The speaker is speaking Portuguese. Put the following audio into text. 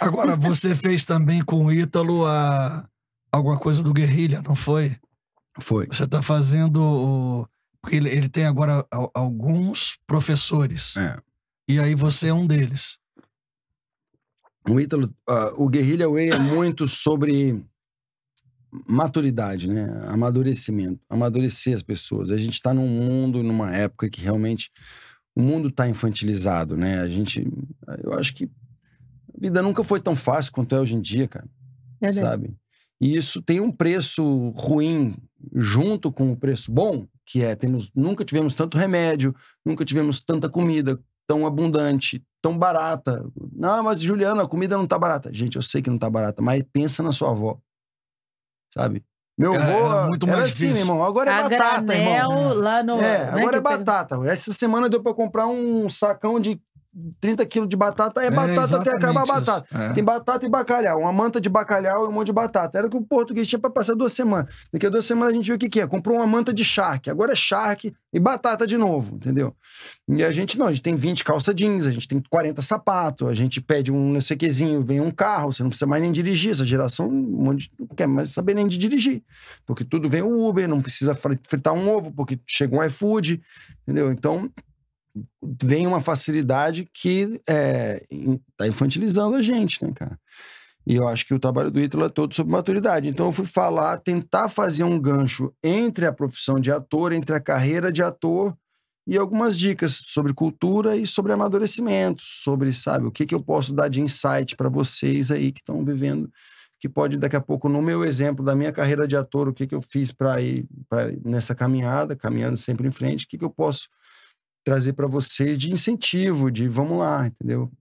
Agora, você fez também com o Ítalo a... alguma coisa do Guerrilha, não foi? Foi. Você está fazendo. O... Porque ele, ele tem agora alguns professores. É. E aí você é um deles. O Ítalo. Uh, o Guerrilha Way é muito sobre maturidade, né? Amadurecimento. Amadurecer as pessoas. A gente está num mundo, numa época que realmente o mundo está infantilizado, né? A gente, eu acho que vida nunca foi tão fácil quanto é hoje em dia, cara. Verdade. Sabe? E isso tem um preço ruim junto com o preço bom, que é temos nunca tivemos tanto remédio, nunca tivemos tanta comida tão abundante, tão barata. Não, mas Juliana, a comida não tá barata. Gente, eu sei que não tá barata, mas pensa na sua avó. Sabe? Meu é, avô muito mais assim, era difícil. irmão. Agora é a batata, irmão. No, é, né, agora é batata. Essa semana deu para comprar um sacão de 30 quilos de batata, é, é batata até acabar a batata. É. Tem batata e bacalhau, uma manta de bacalhau e um monte de batata. Era o que o português tinha para passar duas semanas. Daqui a duas semanas a gente viu o que, que é. Comprou uma manta de charque, agora é charque e batata de novo, entendeu? E a gente não, a gente tem 20 calça jeans, a gente tem 40 sapatos, a gente pede um não sei quezinho, vem um carro, você não precisa mais nem dirigir. Essa geração não quer mais saber nem de dirigir, porque tudo vem o Uber, não precisa fritar um ovo, porque chega um iFood, entendeu? Então vem uma facilidade que está é, infantilizando a gente, né, cara? E eu acho que o trabalho do Ítalo é todo sobre maturidade. Então eu fui falar, tentar fazer um gancho entre a profissão de ator, entre a carreira de ator e algumas dicas sobre cultura e sobre amadurecimento, sobre, sabe, o que, que eu posso dar de insight para vocês aí que estão vivendo, que pode daqui a pouco, no meu exemplo da minha carreira de ator, o que, que eu fiz para ir pra, nessa caminhada, caminhando sempre em frente, o que, que eu posso trazer para você de incentivo, de vamos lá, entendeu?